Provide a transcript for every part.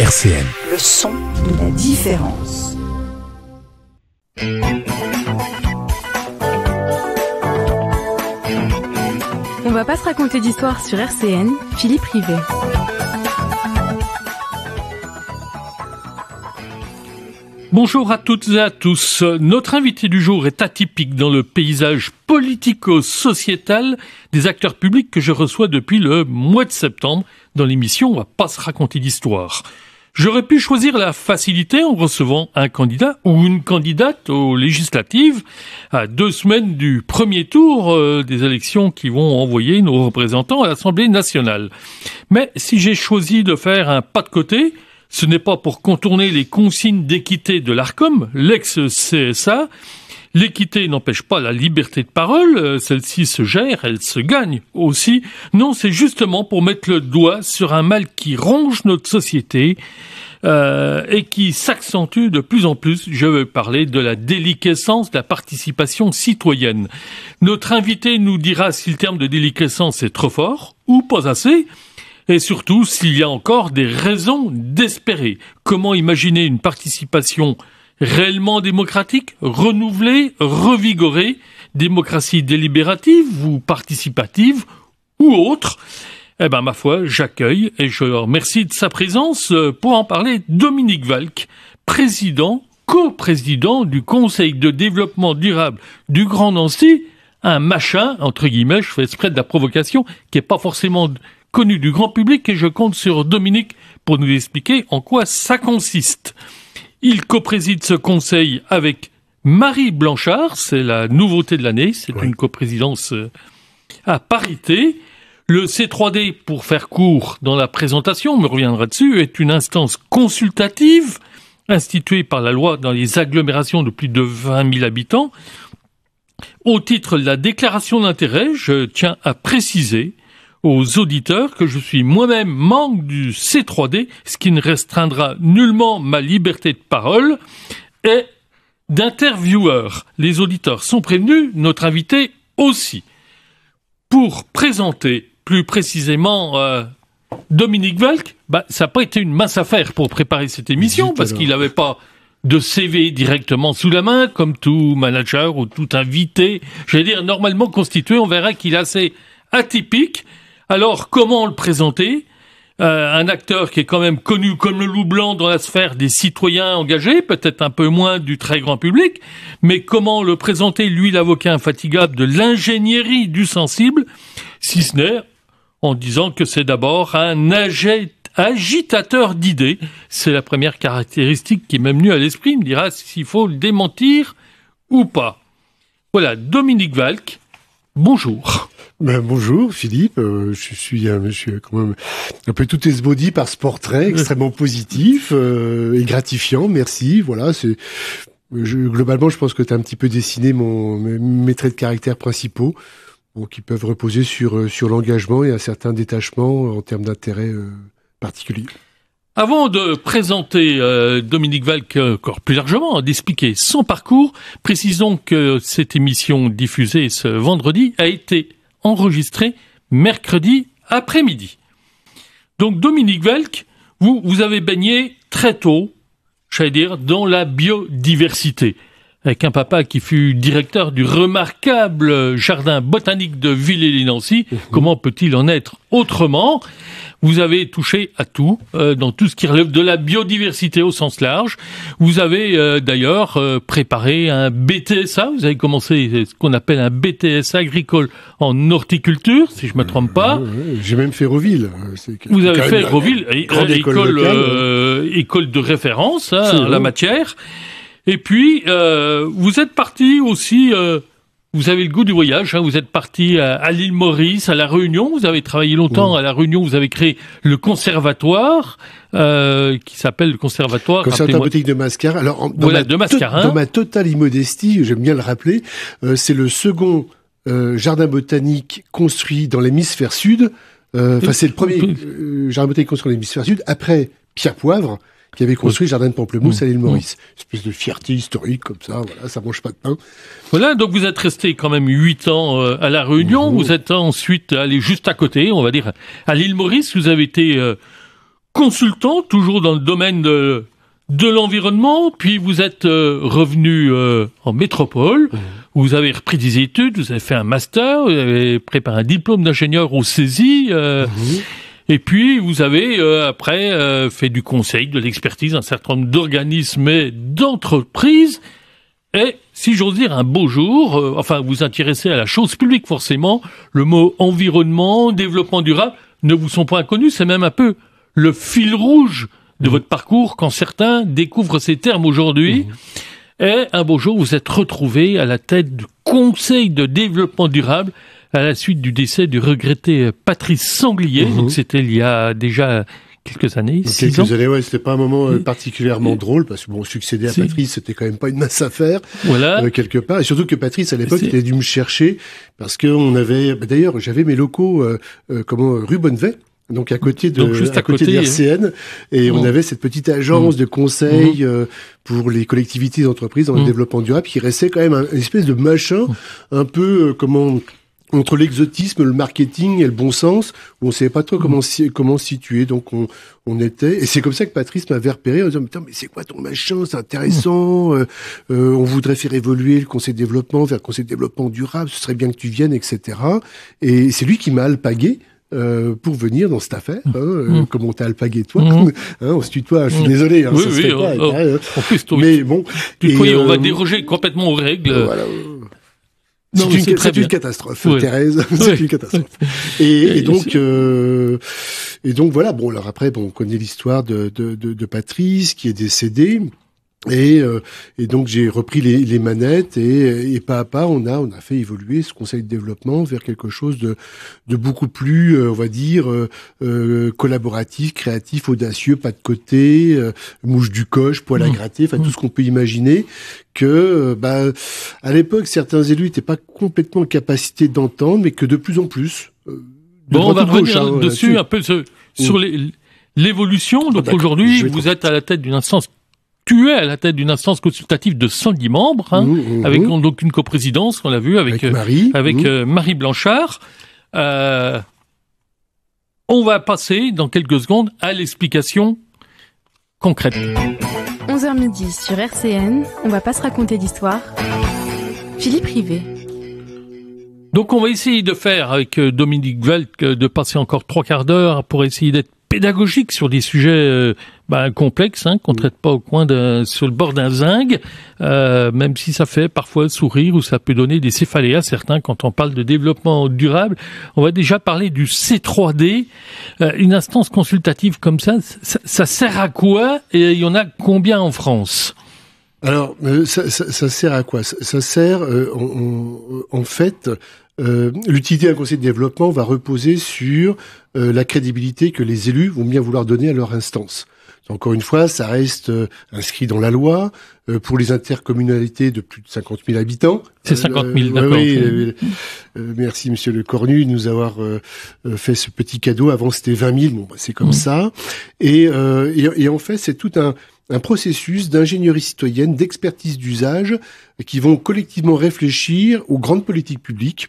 RCN. Le son de la différence. On va pas se raconter d'histoire sur RCN, Philippe Rivet. Bonjour à toutes et à tous. Notre invité du jour est atypique dans le paysage politico-sociétal des acteurs publics que je reçois depuis le mois de septembre dans l'émission On va pas se raconter d'histoire. J'aurais pu choisir la facilité en recevant un candidat ou une candidate aux législatives à deux semaines du premier tour euh, des élections qui vont envoyer nos représentants à l'Assemblée nationale. Mais si j'ai choisi de faire un pas de côté, ce n'est pas pour contourner les consignes d'équité de l'ARCOM, l'ex-CSA. L'équité n'empêche pas la liberté de parole, euh, celle-ci se gère, elle se gagne aussi. Non, c'est justement pour mettre le doigt sur un mal qui ronge notre société euh, et qui s'accentue de plus en plus. Je veux parler de la déliquescence de la participation citoyenne. Notre invité nous dira si le terme de déliquescence est trop fort ou pas assez. Et surtout, s'il y a encore des raisons d'espérer. Comment imaginer une participation réellement démocratique, renouvelée, revigorée, démocratie délibérative ou participative ou autre Eh bien, ma foi, j'accueille et je remercie de sa présence euh, pour en parler Dominique Valk, président, co-président du Conseil de développement durable du Grand Nancy, un machin, entre guillemets, je fais exprès de la provocation, qui n'est pas forcément connu du grand public et je compte sur Dominique pour nous expliquer en quoi ça consiste. Il copréside ce conseil avec Marie Blanchard, c'est la nouveauté de l'année, c'est une coprésidence euh, à parité. Le C3D, pour faire court dans la présentation, on me reviendra dessus, est une instance consultative instituée par la loi dans les agglomérations de plus de 20 000 habitants. Au titre de la déclaration d'intérêt, je tiens à préciser aux auditeurs que je suis moi-même membre du C3D, ce qui ne restreindra nullement ma liberté de parole, et d'intervieweurs. Les auditeurs sont prévenus, notre invité aussi. Pour présenter plus précisément euh, Dominique Velk, bah, ça n'a pas été une mince affaire pour préparer cette émission, parce qu'il n'avait pas de CV directement sous la main, comme tout manager ou tout invité. Je veux dire, normalement constitué, on verra qu'il est assez atypique. Alors, comment le présenter euh, un acteur qui est quand même connu comme le loup blanc dans la sphère des citoyens engagés, peut-être un peu moins du très grand public, mais comment le présenter, lui, l'avocat infatigable de l'ingénierie du sensible, si ce n'est en disant que c'est d'abord un agitateur d'idées. C'est la première caractéristique qui même nue à l'esprit, il me dira s'il faut le démentir ou pas. Voilà, Dominique Valk, bonjour. Ben, bonjour Philippe, euh, je suis un monsieur quand même un peu tout esbaudi par ce portrait extrêmement positif euh, et gratifiant. Merci, voilà, c'est globalement je pense que tu as un petit peu dessiné mon mes traits de caractère principaux bon, qui peuvent reposer sur euh, sur l'engagement et un certain détachement en termes d'intérêt particulier. Avant de présenter Dominique Valk encore plus largement, d'expliquer son parcours, précisons que cette émission diffusée ce vendredi a été enregistré mercredi après-midi. Donc Dominique Velk, vous, vous avez baigné très tôt, j'allais dire, dans la biodiversité, avec un papa qui fut directeur du remarquable jardin botanique de Villers-les-Nancy. Mmh Comment peut-il en être autrement vous avez touché à tout, euh, dans tout ce qui relève de la biodiversité au sens large. Vous avez euh, d'ailleurs euh, préparé un BTSA, vous avez commencé ce qu'on appelle un BTS agricole en horticulture, si je ne me trompe pas. J'ai même fait Roville. Vous avez fait Roville, école, école, de référence hein, la matière. Et puis, vous êtes parti aussi vous avez le goût du voyage. Hein. Vous êtes parti à, l'île Maurice, à la Réunion. Vous avez travaillé longtemps à la Réunion. Vous avez créé le conservatoire euh, qui s'appelle le conservatoire. Conservatoire botanique de Mascara, Alors, dans, ma de hein. dans ma totale immodestie, j'aime bien le rappeler, euh, c'est le second euh, jardin botanique construit dans l'hémisphère sud. Enfin, c'est le premier jardin botanique construit dans l'hémisphère sud après Pierre Poivre qui avait construit le Jardin de Pamplemousse à l'île mmh. Maurice. Une espèce de fierté historique comme ça, voilà, ça mange pas de pain. Voilà, donc vous êtes resté quand même 8 ans euh, à La Réunion, mmh. vous êtes ensuite allé juste à côté, on va dire, à l'île Maurice, vous avez été euh, consultant, toujours dans le domaine de, de l'environnement, puis vous êtes euh, revenu en métropole, mmh. vous avez repris des études, vous avez fait un master, vous avez préparé un diplôme d'ingénieur au saisie. Et puis, vous avez euh, après euh, fait du conseil, de l'expertise, un certain nombre d'organismes et d'entreprises. Et, si j'ose dire, un beau jour, euh, enfin, vous intéressez à la chose publique forcément, le mot environnement, développement durable, ne vous sont pas inconnus, c'est même un peu le fil rouge de mmh. votre parcours quand certains découvrent ces termes aujourd'hui. Mmh. Et un beau jour, vous êtes retrouvé à la tête du Conseil de développement durable à la suite du décès du regretté Patrice Sanglier. Mhm. Donc c'était il y a déjà quelques années. Quelques ans. ouais, c'était pas un moment euh, mm. particulièrement drôle parce que bon, succéder à Patrice, c'était quand même pas une masse à faire. Voilà. Euh, quelque part. Et surtout que Patrice, à l'époque, il dû me chercher parce que on avait, bah, d'ailleurs, j'avais mes locaux, euh, comment, rue Bonnevet. Donc à côté de, juste à, côté, et on mm. avait cette petite agence mm. de conseil pour les collectivités d'entreprise dans le développement durable qui restait quand même un, une espèce de machin un peu comment entre l'exotisme, le marketing et le bon sens, où on ne savait pas trop comment, mm-hmm. comment situer. Donc on, on était, et c'est comme ça que Patrice m'avait repéré en disant, mais c'est quoi ton machin, c'est intéressant, mm-hmm. euh, euh, on voudrait faire évoluer le conseil de développement vers le conseil de développement durable, ce serait bien que tu viennes, etc. Et c'est lui qui m'a alpagué. Euh, pour venir dans cette affaire, hein, mmh. comme on t'a alpagué toi, mm-hmm. hein, on se tutoie, je suis désolé. Hein, oui, oui, oh, hein, oh. en plus, mais bon, et, on va déroger complètement aux règles. Voilà, c'est une, catastrophe, Thérèse. C'est une catastrophe. Et, donc, euh, et donc voilà. Bon, alors après, bon, on connaît l'histoire de, de, de, de, Patrice qui est décédé. Et, euh, et, donc j'ai repris les, les manettes et, et, pas à pas on a on a fait évoluer ce conseil de développement vers quelque chose de, de beaucoup plus euh, on va dire euh, collaboratif, créatif, audacieux, pas de côté, mouche du coche, poil à mmh. gratter, enfin tout mmh. ce qu'on peut imaginer que bah, à l'époque certains élus n'étaient pas complètement en capacité d'entendre mais que de plus en plus bon on va revenir hein, dessus un peu sur mmh. l'évolution donc ah, aujourd'hui vous êtes à la tête d'une instance tu es à la tête d'une instance consultative de 110 membres, hein, mmh, mmh, avec mmh. donc une coprésidence qu'on l'a vu avec, euh, euh, Marie, Blanchard. Euh, on va passer dans quelques secondes à l'explication concrète. 11h 10 sur RCN, on va pas se raconter d'histoire. Philippe Rivet. Donc on va essayer de faire avec Dominique Velt de passer encore trois quarts d'heure pour essayer d'être pédagogique sur des sujets euh, ben, complexes hein, qu'on ne mm. traite pas au coin d'un, sur le bord d'un zinc, euh, même si ça fait parfois sourire ou ça peut donner des céphaléas certains quand on parle de développement durable. On va déjà parler du C3D, euh, une instance consultative comme ça, ça, sert à quoi et il y en a combien en France alors, euh, ça, ça, sert à quoi ça, sert, euh, en fait, euh, l'utilité d'un conseil de développement va reposer sur euh, la crédibilité que les élus vont bien vouloir donner à leur instance. Encore une fois, ça reste euh, inscrit dans la loi euh, pour les intercommunalités de plus de 50 000 habitants. C'est 50 000, d'accord. Oui, mm. merci Monsieur Le Cornu de nous avoir fait ce petit cadeau. Avant c'était 20 000, bon, bah, c'est comme mm. ça. Et, et, en fait, c'est tout un, un processus d'ingénierie citoyenne, d'expertise d'usage, qui vont collectivement réfléchir aux grandes politiques publiques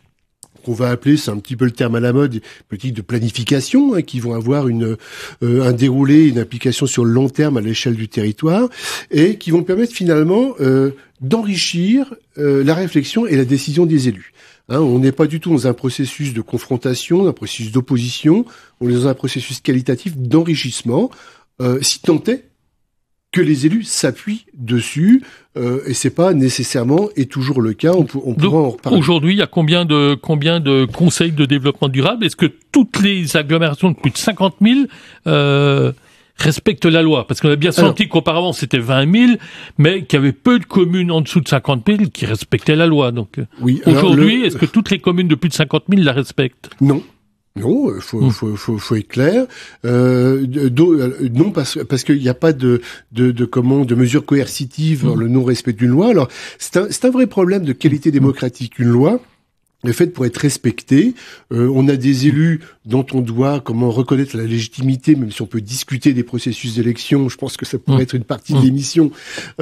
qu'on va appeler, c'est un petit peu le terme à la mode, politique de planification, hein, qui vont avoir une, euh, un déroulé, une application sur le long terme à l'échelle du territoire, et qui vont permettre finalement euh, d'enrichir euh, la réflexion et la décision des élus. Hein, on n'est pas du tout dans un processus de confrontation, un processus d'opposition, on est dans un processus qualitatif d'enrichissement, si tant est que les élus s'appuient dessus. Euh, et c'est pas nécessairement et toujours le cas. On, Aujourd'hui, il y a combien de combien de conseils de développement durable Est-ce que toutes les agglomérations de plus de 50 000 euh, respectent la loi Parce qu'on a bien senti qu'auparavant c'était 20 000, mais qu'il y avait peu de communes en dessous de 50 000 qui respectaient la loi. Donc aujourd'hui, est-ce que toutes les communes de plus de 50 000 la respectent Non, non, euh, hmm. faut, faut, faut, être clair. Euh, euh, non, parce, parce qu'il n'y a pas de, de, de, comment, de mesures coercitives dans hmm. le non-respect d'une loi. Alors, c'est un, un, vrai problème de qualité hmm. démocratique. Une loi, est faite pour être respectée. Euh, on a des élus dont on doit comment reconnaître la légitimité, même si on peut discuter des processus d'élection. Je pense que ça pourrait mmh. être une partie de l'émission mmh.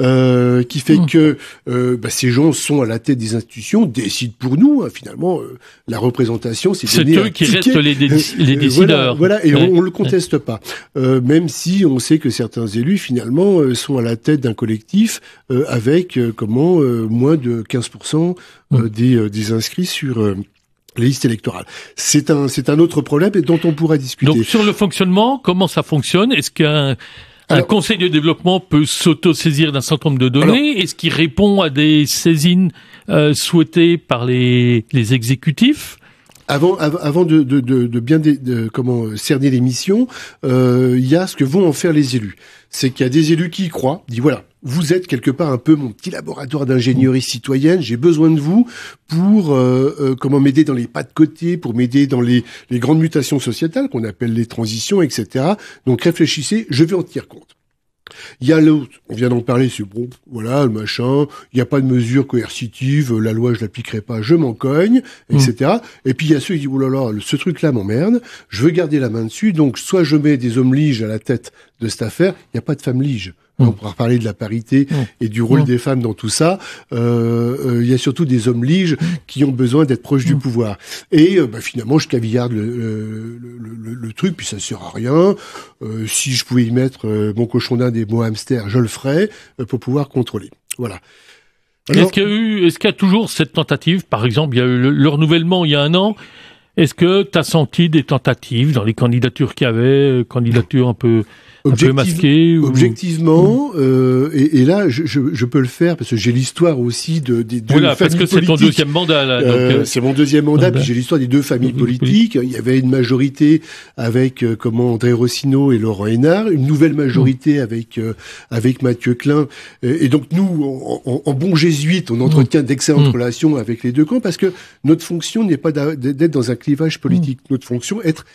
euh, qui fait mmh. que euh, bah, ces gens sont à la tête des institutions, décident pour nous. Hein, finalement, la représentation, c'est c'est eux qui restent les, décideurs. Voilà, et on, ne le conteste pas, même si on sait que certains élus finalement sont à la tête d'un collectif avec comment moins de 15% des inscrits sur euh, les listes électorales. C'est un, c'est un autre problème et dont on pourrait discuter. Donc sur le fonctionnement, comment ça fonctionne Est-ce qu'un conseil de développement peut s'auto-saisir d'un certain nombre de données Est-ce qu'il répond à des saisines euh, souhaitées par les exécutifs avant, avant de, bien comment euh, cerner les missions, euh, il y a ce que vont en faire les élus. C'est qu'il y a des élus qui y croient, dit voilà, vous êtes quelque part un peu mon petit laboratoire d'ingénierie citoyenne. J'ai besoin de vous pour euh, comment m'aider dans les pas de côté, pour m'aider dans les, les grandes mutations sociétales qu'on appelle les transitions, etc. Donc réfléchissez, je vais en tenir compte. Il y a l'autre, on vient d'en parler, c'est bon, voilà, le machin, il n'y a pas de mesure coercitive, la loi, je l'appliquerai pas, je m'en cogne, etc. Mm. Et puis il y a ceux qui disent, oulala oh là ce truc-là m'emmerde, je veux garder la main dessus, donc soit je mets des hommes à la tête de cette affaire, il n'y a pas de femmes lige. Mmh. On pourra parler de la parité mmh. et du rôle mmh. des femmes dans tout ça. Euh, euh, il y a surtout des hommes liges qui ont besoin d'être proches du pouvoir. Et euh, bah, finalement, je cavillarde le, truc, puis ça sert à rien. si je pouvais y mettre mon cochon d'un des mon hamster, je le ferais pour pouvoir contrôler. Voilà. Est-ce qu'il y a est-ce qu'il y a toujours cette tentative Par exemple, il y a eu le renouvellement il y a un an. Est-ce que tu as senti des tentatives dans les candidatures qu'il y avait, candidatures un peu Objectivement, euh, et, et, là, je, je, je, peux le faire parce que j'ai l'histoire aussi de, des deux voilà, parce que c'est ton deuxième mandat. Euh, euh, c'est mon deuxième mandat, puis bah. j'ai l'histoire des deux familles politiques. Il y avait une majorité avec comment André Rossino et Laurent Hénard, une nouvelle majorité mmh. avec avec Mathieu Klein. Et, donc nous, en, bon jésuite, on entretient mmh. d'excellentes mmh. relations avec les deux camps parce que notre fonction n'est pas d'être dans un clivage politique. Notre fonction, être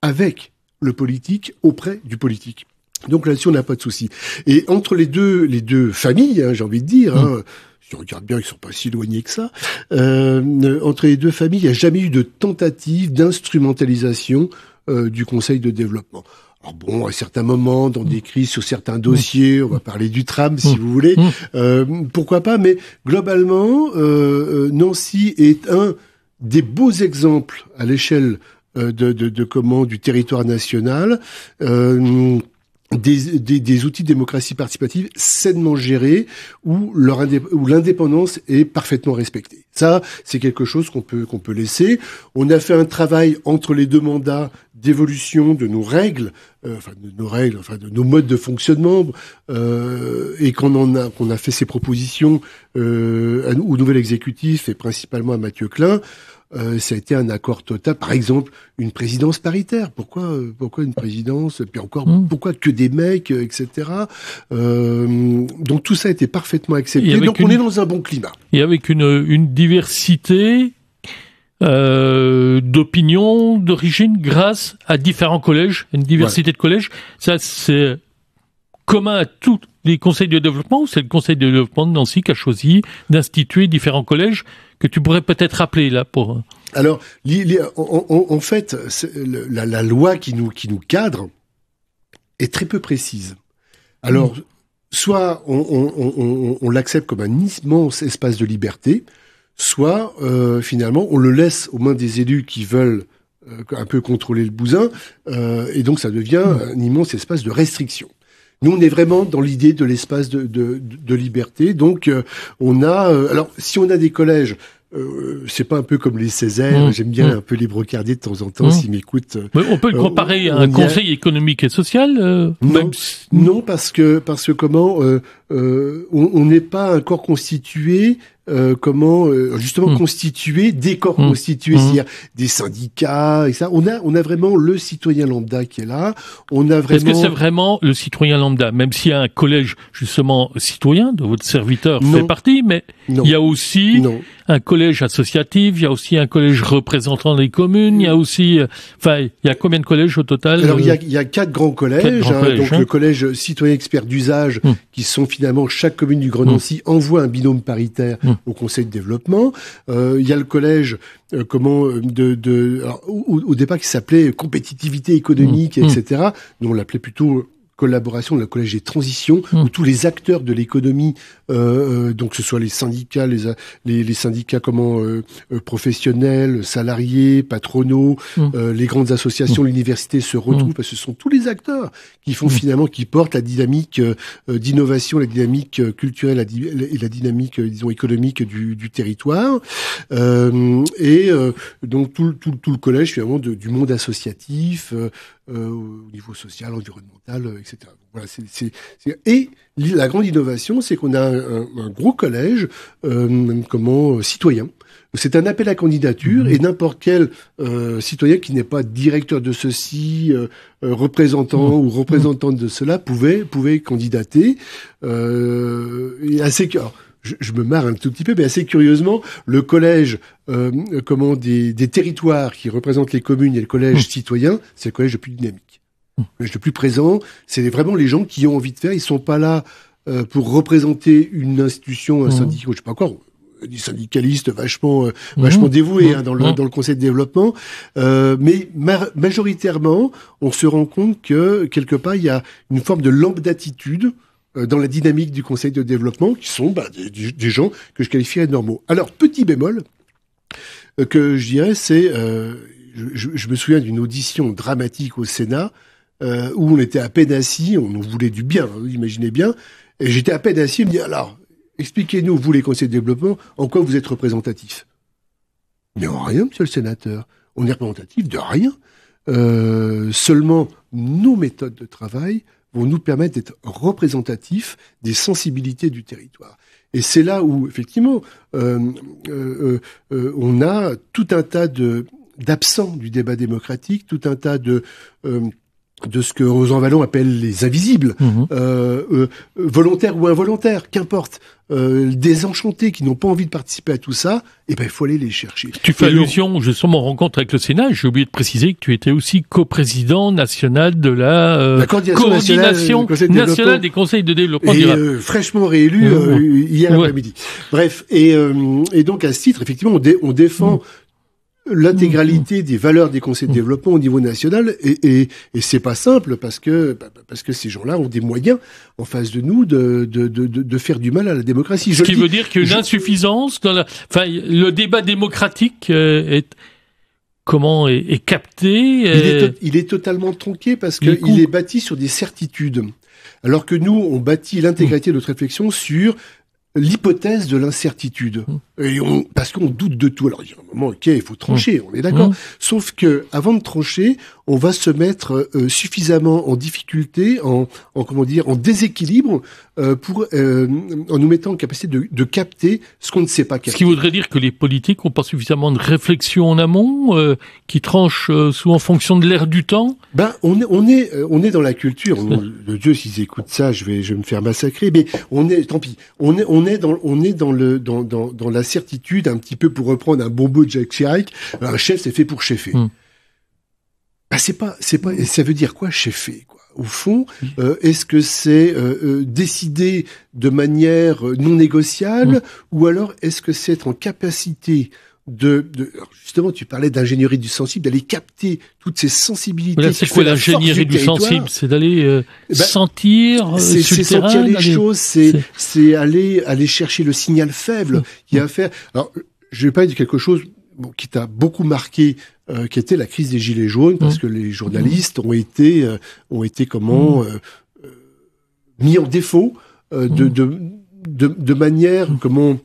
avec le politique auprès du politique. Donc là-dessus, on n'a pas de souci. Et entre les deux, les deux familles, hein, j'ai envie de dire. Hein, mm. si on regarde bien, ils ne sont pas si éloignés que ça. Euh, entre les deux familles, il n'y a jamais eu de tentative d'instrumentalisation euh, du Conseil de développement. Alors bon, à certains moments, dans mm. des crises sur certains dossiers, mm. on va parler du tram si vous voulez, euh, pourquoi pas, mais globalement, Nancy est un des beaux exemples à l'échelle de, de, de, comment du territoire national des, des, outils de démocratie participative sainement gérés où leur où l'indépendance est parfaitement respectée. Ça, c'est quelque chose qu'on peut qu'on peut laisser. On a fait un travail entre les deux mandats d'évolution de nos règles, euh, enfin de nos règles, enfin de nos modes de fonctionnement, euh, et qu'on en a qu'on a fait ces propositions euh, au nouvel exécutif et principalement à Mathieu Klein. Euh, ça a été un accord total. Par exemple, une présidence paritaire. Pourquoi, euh, pourquoi une présidence Puis encore, hmm. pourquoi que des mecs, euh, etc. donc tout ça a été parfaitement accepté. Donc on est dans un bon climat. Et avec une, une diversité euh, d'opinion, d'origine, grâce à différents collèges, une diversité de collèges. Ça, c'est commun à tous les conseils de développement ou c'est le conseil de développement de Nancy qui a choisi d'instituer différents collèges que tu pourrais peut-être rappeler là pour. Euh. Alors, en fait, la, loi qui nous, qui nous cadre est très peu précise. Alors, soit on, l'accepte comme un immense espace de liberté, soit euh, finalement on le laisse aux mains des élus qui veulent euh, un peu contrôler le bousin, et donc ça devient mmh. un immense espace de restriction. Nous, on est vraiment dans l'idée de l'espace de, de, de, liberté. Donc, euh, on a... Euh, alors, si on a des collèges... Euh, c'est pas un peu comme les Césaires, mmh. j'aime bien mmh. un peu les brocardiers de temps en temps si mmh. s'ils m'écoutent. on peut le comparer à un conseil économique et social non, non, parce que parce que comment on n'est pas un corps constitué euh, comment euh, justement hmm. constituer, corps hmm. constitués hmm. c'est-à-dire des syndicats et ça. On a on a vraiment le citoyen lambda qui est là. On a vraiment. Est-ce que c'est vraiment le citoyen lambda, même s'il y a un collège justement citoyen de votre serviteur fait partie, mais il y a aussi un collège associatif, il y a aussi un collège représentant les communes, il y a aussi, euh, enfin, il y a combien de collèges au total Alors il y a, quatre grands hein. collèges, donc hein. le collège citoyen expert d'usage qui sont finalement chaque commune du Grenancy mm. envoie un binôme paritaire mm. au Conseil de développement. Euh, il y a le collège, euh, comment, euh, de, au, départ qui s'appelait compétitivité économique, mm. etc. Nous, on l'appelait plutôt collaboration de la collège des transitions, mmh. où tous les acteurs de l'économie, euh, euh, donc ce soit les syndicats, les, les, syndicats comment euh, professionnels, salariés, patronaux, mmh. les grandes associations, mmh. l'université se retrouvent, parce que ce sont tous les acteurs qui font finalement, qui portent la dynamique d'innovation, la dynamique culturelle et la dynamique, disons, économique du, territoire. et donc tout, le collège finalement du monde associatif, euh, au niveau social, environnemental, etc. Euh, et la grande innovation, c'est qu'on a un, gros collège euh, comment, citoyen. C'est un appel à candidature mmh. et n'importe quel citoyen qui n'est pas directeur de ceci, représentant mmh. ou mmh. représentante de cela pouvait pouvait candidater. à et assez, je, me marre un tout petit peu, mais assez curieusement, le collège euh, comment, des, territoires qui représentent les communes et le collège hmm. citoyen, c'est le collège le plus dynamique. Hmm. Le collège le plus présent, c'est vraiment les gens qui ont envie de faire. Ils sont pas là euh, pour représenter une institution, hmm. syndicale, je ne je sais pas encore, des syndicalistes vachement euh, vachement dévoués hein, dans, le, dans conseil de développement mais majoritairement on se rend compte que quelque part il y a une forme de lampe d'attitude euh, dans la dynamique du conseil de développement, qui sont bah, des, gens que je qualifierais de normaux. Alors, petit bémol euh, que je dirais, c'est, euh, je, me souviens d'une audition dramatique au Sénat, où on était à peine assis, on nous voulait du bien, vous hein, imaginez bien, et j'étais à peine assis, me dit, alors, expliquez-nous, vous les conseils de développement, en quoi vous êtes représentatifs Mais en rien, monsieur le sénateur, on est représentatif de rien. seulement nos méthodes de travail, vont nous permettre d'être représentatifs des sensibilités du territoire. Et c'est là où, effectivement, euh, euh, euh, on a tout un tas de d'absents du débat démocratique, tout un tas de, de, de ce que Rosan Vallon appelle les invisibles, mhm. euh, euh, volontaires ou involontaires, qu'importe, euh, désenchantés qui n'ont pas envie de participer à tout ça, et eh ben il faut aller les chercher. Tu fais allusion justement en rencontre avec le Sénat, j'ai oublié de préciser que tu étais aussi coprésident national de la, euh, coordination, nationale, des conseils de développement et, fraîchement réélu hier après-midi. Bref, et, donc à ce titre, effectivement, on, défend mm l'intégralité mmh, mmh. des valeurs des conseils de mmh. développement au niveau national et, et, et c'est pas simple parce que bah, bah, parce que ces gens-là ont des moyens en face de nous de de, de, de faire du mal à la démocratie. Ce qui veut dire qu'il y insuffisance dans la... enfin le débat démocratique euh, est comment est, capté euh, Il, est totalement tronqué parce qu'il il est bâti sur des certitudes. Alors que nous, on bâtit l'intégralité de notre réflexion sur l'hypothèse de l'incertitude. Mmh. parce qu'on doute de tout. Alors, il y a un moment, ok, il faut trancher, mmh. on est d'accord. Mmh. Sauf que, avant de trancher, on va se mettre euh, suffisamment en difficulté, en, comment dire, en déséquilibre euh, pour euh, en nous mettant en capacité de, de capter ce qu'on ne sait pas capter. Ce qui voudrait dire que les politiques n'ont pas suffisamment de réflexion en amont, qui tranchent souvent en fonction de l'air du temps. Ben on est on est on est dans la culture. le Dieu s'ils écoutent ça, je vais je me faire massacrer. Mais on est tant pis. On est on est dans on est dans le dans dans, la certitude un petit peu pour reprendre un bon de Jack Chirac, un chef c'est fait pour chefer. Hmm. Bah, c'est pas, c'est pas, ça veut dire quoi cheffé quoi Au fond, mm. euh, est-ce que c'est euh, euh, décider de manière non négociable, mm. ou alors est-ce que c'est être en capacité de, de justement, tu parlais d'ingénierie du sensible, d'aller capter toutes ces sensibilités. Voilà, c'est quoi l'ingénierie du, sensible C'est d'aller eh ben, sentir, c'est sentir les choses, c'est c'est aller aller chercher le signal faible mm. qui y a à faire. Alors, je vais pas dire quelque chose qui t'a beaucoup marqué, euh, qui était la crise des gilets jaunes, parce mmh. que les mmh. journalistes ont été, euh, ont été comment mmh. euh, mis en défaut de, de, de, manière comment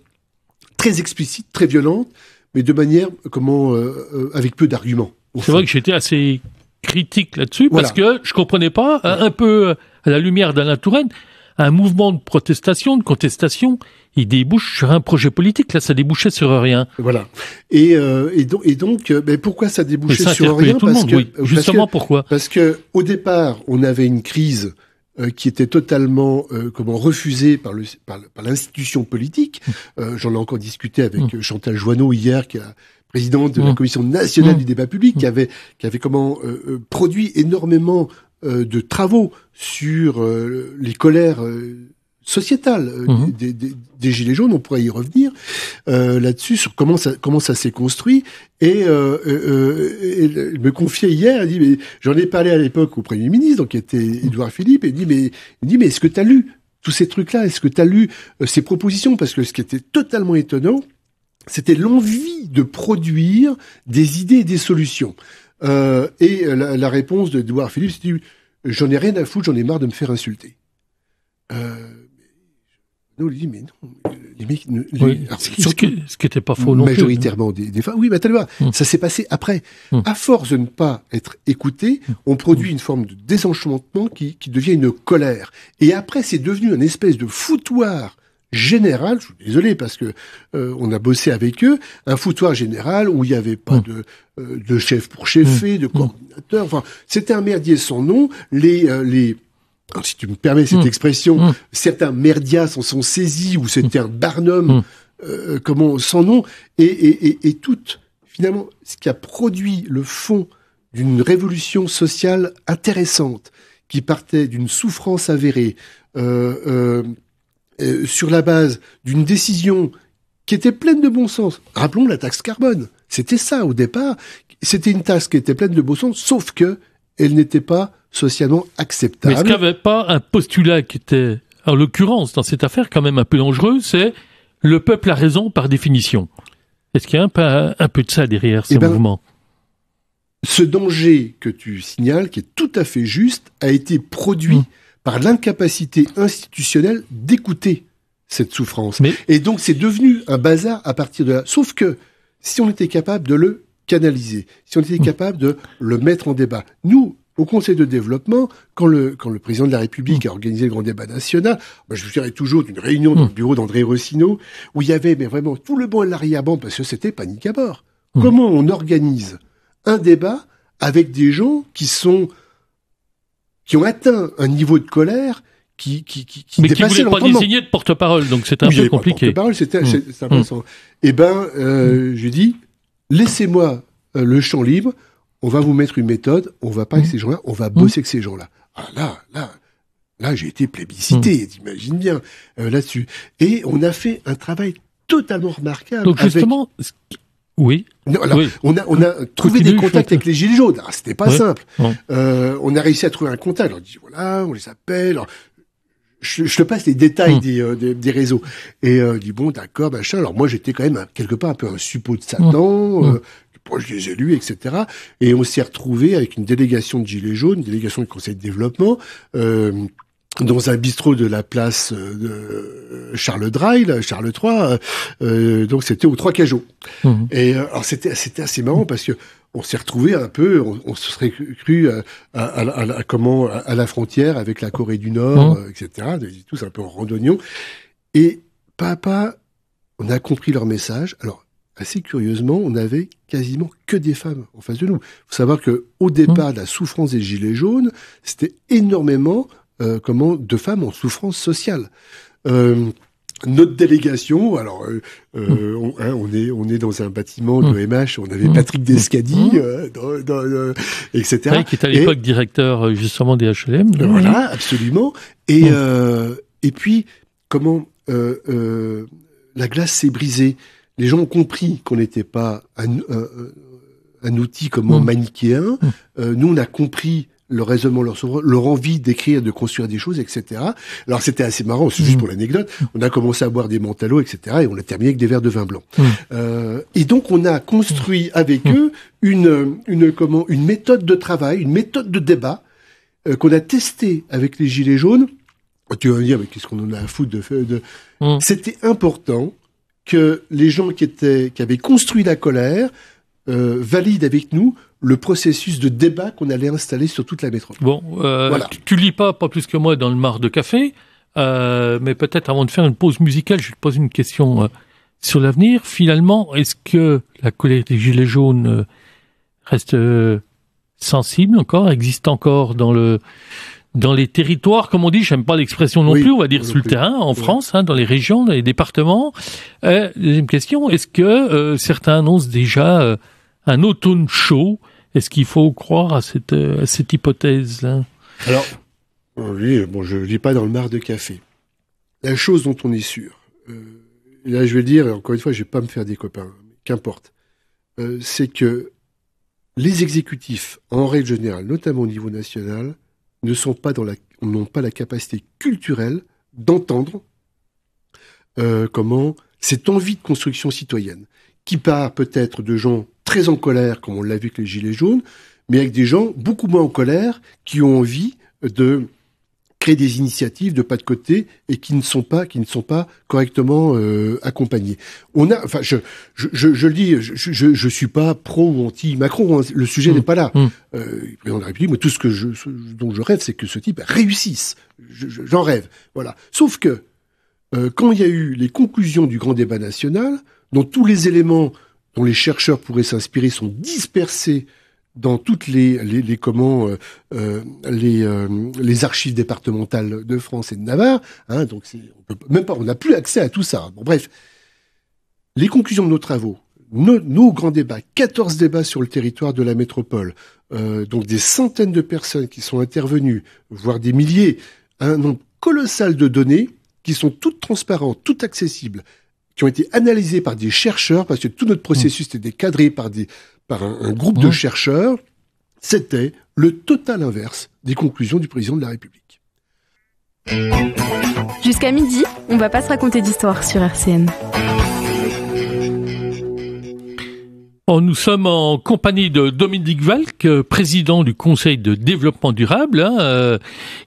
très explicite, très violente, mais de manière comment avec peu d'arguments. C'est vrai que j'étais assez critique là-dessus parce que je comprenais pas un peu à la lumière d'Alain Touraine un mouvement de protestation, de contestation, il débouche sur un projet politique. Là, ça débouchait sur rien. Voilà. Et, euh, et, donc, euh, mais pourquoi ça débouchait sur rien tout le monde, que, Justement, pourquoi Parce que au départ, on avait une crise euh, qui était totalement comment refusée par le par, l'institution politique. Mmh. J'en ai encore discuté avec mmh. Chantal Joanneau hier, qui la présidente de la mmh. Commission nationale du débat public, qui avait qui avait comment produit énormément euh, de travaux sur euh, les colères euh, sociétales mhm. des, gilets jaunes. On pourrait y revenir là-dessus sur comment ça comment ça s'est construit. Et, il me confiait hier, il dit j'en ai parlé à l'époque au premier ministre, donc qui était Édouard Philippe, et il dit mais il dit mais est-ce que tu as lu tous ces trucs-là Est-ce que tu as lu ces propositions Parce que ce qui était totalement étonnant, c'était l'envie de produire des idées et des solutions. Euh, et euh, la, réponse de Edouard Philippe, c'est J'en ai rien à foutre, j'en ai marre de me faire insulter. Euh, Mais non, euh, les mecs. ce, qui, était pas faux non hein. Majoritairement des, des femmes. Oui, mais hum. ça s'est passé après. Hum. À force de ne pas être écouté, hum. on produit une forme de désenchantement qui, qui, devient une colère. Et après, c'est devenu un espèce de foutoir général, je suis désolé parce que euh, on a bossé avec eux, un foutoir général où il n'y avait pas hmm. de, euh, de chef pour cheffer, hmm. de hmm. coordinateur. Enfin, c'était un merdier sans nom. Les euh, les ah, si tu me permets cette expression, certains merdias s'en sont saisis ou c'était un barnum, comment sans nom et et, et, et tout finalement ce qui a produit le fond d'une révolution sociale intéressante qui partait d'une souffrance avérée. Euh, euh, sur la base d'une décision qui était pleine de bon sens. Rappelons la taxe carbone. C'était ça au départ. C'était une taxe qui était pleine de bon sens, sauf que elle n'était pas socialement acceptable. Mais est-ce qu'il n'y avait pas un postulat qui était, en l'occurrence, dans cette affaire quand même un peu dangereux, c'est le peuple a raison par définition. Est-ce qu'il y a un peu, de ça derrière ce eh ben, mouvement Ce danger que tu signales, qui est tout à fait juste, a été produit. Mmh par l'incapacité institutionnelle d'écouter cette souffrance. Et donc c'est devenu un bazar à partir de là. Sauf que si on était capable de le canaliser, si on était mmh. capable de le mettre en débat, nous, au Conseil de développement, quand le, quand le président de la République mmh. a organisé le grand débat national, bah, je vous dirais toujours d'une réunion dans le mmh. bureau d'André Rossino, où il y avait mais vraiment tout le banc et l'arrière-ban, parce que c'était panique à bord. Comment on organise un débat avec des gens qui sont qui ont atteint un niveau de colère qui qui qui, qui mais qui voulait pas désigner de porte-parole donc c'est un peu compliqué porte-parole c'était mmh. Eh et ben euh, hmm. je dis laissez-moi euh, le champ libre on va vous mettre une méthode on va pas avec hmm. ces gens-là on va hmm. bosser avec ces gens-là ah là là là j'ai été plébiscité imagine bien euh, là-dessus et on a fait un travail totalement remarquable donc justement oui. alors, On a, on a trouvé des contacts avec les Gilets jaunes. Ah, c'était pas simple. Euh, on a réussi à trouver un contact. On dit voilà, on les appelle. je, te passe les détails hmm. euh, des, des, réseaux. Et euh, dit bon, d'accord, machin. Alors moi, j'étais quand même quelque part un peu un suppôt de Satan. Hmm. Euh, hmm. proche des élus, etc. Et on s'est retrouvé avec une délégation de Gilets jaunes, une délégation du Conseil de développement, euh, dans un bistrot de la place euh, de euh, Charles Drail, euh, Charles III, donc c'était aux Trois Cajots. Mmh. Et alors c'était c'était assez marrant parce que on s'est retrouvé un peu, on, se serait cru à, à, à, comment à la frontière avec la Corée du Nord, mmh. etc. Tous un peu en randonnion. Et papa, on a compris leur message. Alors assez curieusement, on avait quasiment que des femmes en face de nous. Il faut savoir que au départ, mmh. la souffrance des gilets jaunes, c'était énormément euh, comment de femmes en souffrance sociale. Euh, notre délégation, alors euh, hein, on, est on est dans un bâtiment de MH, mm. on avait Patrick mm. Descadi, mm. etc. qui est à l'époque directeur justement des HLM. Voilà, absolument. Et et puis comment la glace s'est brisée. Les gens ont compris qu'on n'était pas un, outil comme un manichéen. nous, on a compris leur raisonnement, leur, envie d'écrire, de construire des choses, etc. Alors c'était assez marrant, c'est juste mm. pour l'anecdote. On a commencé à boire des mantalos, etc. Et on a terminé avec des verres de vin blanc. Mm. Euh, et donc on a construit mm. avec eux une, une comment, une méthode de travail, une méthode de débat euh, qu'on a testée avec les gilets jaunes. Tu vas me dire, mais qu'est-ce qu'on en a à foutre de, de... C'était important que les gens qui étaient, qui avaient construit la colère, euh, valide avec nous le processus de débat qu'on allait installer sur toute la métropole. Bon, euh, tu, lis pas, pas plus que moi, dans le mar de café, euh, mais peut-être avant de faire une pause musicale, je te pose une question euh, sur l'avenir. Finalement, est-ce que la colère des Gilets jaunes reste sensible encore, existe encore dans le dans les territoires, comme on dit, j'aime pas l'expression non plus, on va dire sur le terrain, en France, hein, dans les régions, dans les départements. Euh, deuxième question, est-ce que certains annoncent déjà un automne chaud. Est-ce qu'il faut croire à cette, euh, hypothèse -là Alors, oui, euh, bon, je ne lis pas dans le mar de café. La chose dont on est sûr, euh, là je vais dire, encore une fois, je ne vais pas me faire des copains, qu'importe, c'est que les exécutifs, en règle générale, notamment au niveau national, pas n'ont pas la capacité culturelle d'entendre comment cette envie de construction citoyenne, qui part peut-être de gens très en colère, comme on l'a vu avec les Gilets jaunes, mais avec des gens beaucoup moins en colère qui ont envie de créer des initiatives de pas de côté et qui ne sont pas qui ne sont pas correctement euh, accompagnés. On a enfin je le dis je, je, suis pas pro ou anti Macron hein, le sujet mmh. n'est pas là. Mmh. Euh, président de tout ce que je dont je rêve c'est que ce type réussisse. J'en rêve. Voilà. Sauf que euh, quand il y a eu les conclusions du grand débat national dont tous les éléments dont les chercheurs pourraient s'inspirer sont dispersés dans toutes les les, les euh, euh, les euh, les archives départementales de France et de Navarre. Hein, donc on même pas, on n'a plus accès à tout ça. Bon, bref, les conclusions de nos travaux, nos, nos, grands débats, 14 débats sur le territoire de la métropole, donc des centaines de personnes qui sont intervenues, voire des milliers, un nombre colossal de données qui sont toutes transparentes, toutes accessibles qui ont été analysés par des chercheurs, parce que tout notre processus était cadré par, un, groupe de chercheurs, c'était le total inverse des conclusions du président de la République. Jusqu'à midi, on va pas se raconter d'histoire sur RCN. Nous sommes en compagnie de Dominique Valk, euh, président du Conseil de développement durable, hein, euh,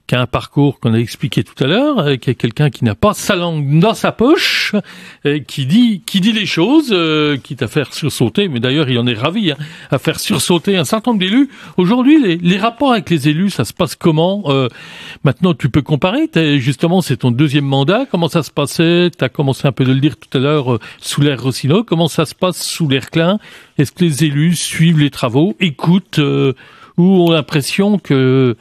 qui a un parcours qu'on a expliqué tout à l'heure, euh, qui est quelqu'un qui n'a pas sa langue dans sa poche, et qui dit qui dit les choses, euh, quitte à faire sursauter, mais d'ailleurs il en est ravi, hein, à faire sursauter un certain nombre d'élus. Aujourd'hui, les, rapports avec les élus, ça se passe comment Maintenant, tu peux comparer, justement, c'est ton deuxième mandat, comment ça se passait Tu as commencé un peu de le dire tout à l'heure sous l'air Rossino, comment ça se passe sous l'air Klein est-ce que les élus suivent les travaux, écoutent euh, ou ont l'impression que